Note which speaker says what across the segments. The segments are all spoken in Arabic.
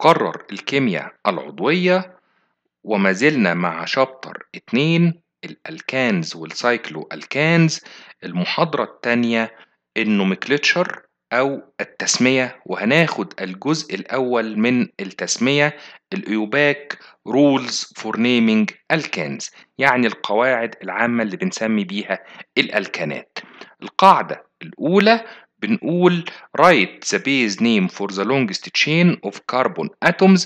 Speaker 1: مقرر الكيمياء العضوية وما زلنا مع شابتر 2 الألكانز والسايكلو ألكانز المحاضرة التانية النومكلتشر أو التسمية وهناخد الجزء الأول من التسمية الأيوباك رولز فور نيمينج الكانز يعني القواعد العامة اللي بنسمي بيها الألكانات القاعدة الأولى بنقول write the base name for the longest chain of carbon atoms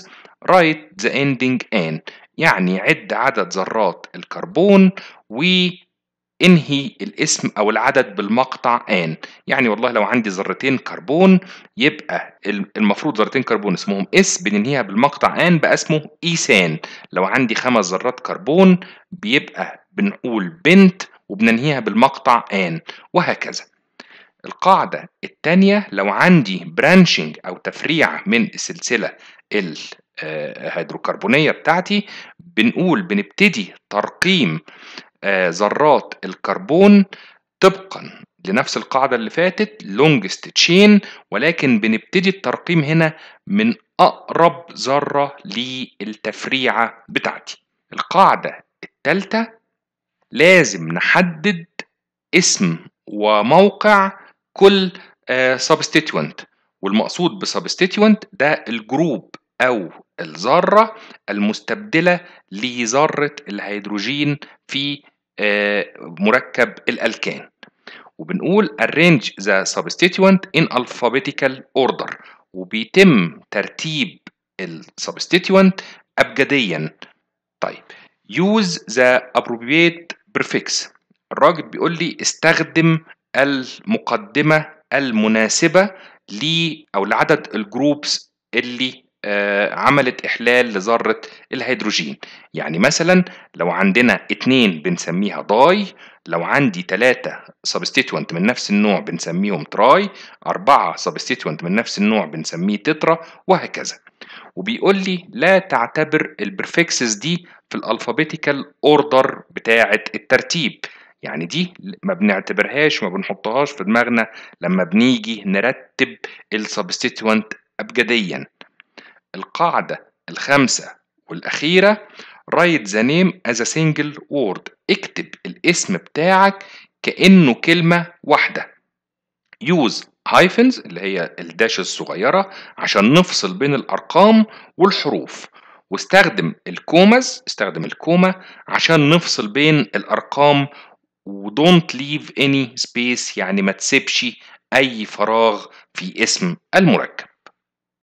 Speaker 1: write the ending n يعني عد عدد ذرات الكربون وانهي الاسم او العدد بالمقطع ان يعني والله لو عندي ذرتين كربون يبقى المفروض ذرتين كربون اسمهم اس بننهيها بالمقطع ان بقى اسمه ايثان لو عندي خمس ذرات كربون بيبقى بنقول بنت وبننهيها بالمقطع ان وهكذا القاعدة التانية لو عندي برانشنج أو تفريع من السلسلة آه، الهيدروكربونية بتاعتي بنقول بنبتدي ترقيم آه، ذرات الكربون طبقا لنفس القاعدة اللي فاتت لونجست تشين ولكن بنبتدي الترقيم هنا من أقرب ذرة للتفريعة بتاعتي القاعدة التالتة لازم نحدد اسم وموقع كل سبستيتوينت آه، والمقصود بسبستيتوينت ده الجروب او الذره المستبدله لذره الهيدروجين في آه، مركب الالكان وبنقول arrange the substituent in alphabetical order وبيتم ترتيب السبستيتوينت ابجديا طيب use the appropriate prefix الراجل بيقول لي استخدم المقدمة المناسبة ل أو لعدد الجروبس اللي آه، عملت إحلال لذرة الهيدروجين يعني مثلا لو عندنا اتنين بنسميها داي لو عندي تلاتة سبستيتوانت من نفس النوع بنسميهم تراي أربعة سبستيتوانت من نفس النوع بنسميه تترا وهكذا وبيقول لي لا تعتبر البرفكسز دي في الالفابيتيكال اوردر بتاعة الترتيب يعني دي ما بنعتبرهاش ما بنحطهاش في دماغنا لما بنيجي نرتب السبستيتوانت أبجديا القاعدة الخامسة والأخيرة write the name as a single word اكتب الاسم بتاعك كأنه كلمة واحدة use hyphens اللي هي الداش الصغيرة عشان نفصل بين الأرقام والحروف واستخدم الكومز استخدم الكوما عشان نفصل بين الأرقام ودونت ليف اني سبيس يعني ما تسيبش اي فراغ في اسم المركب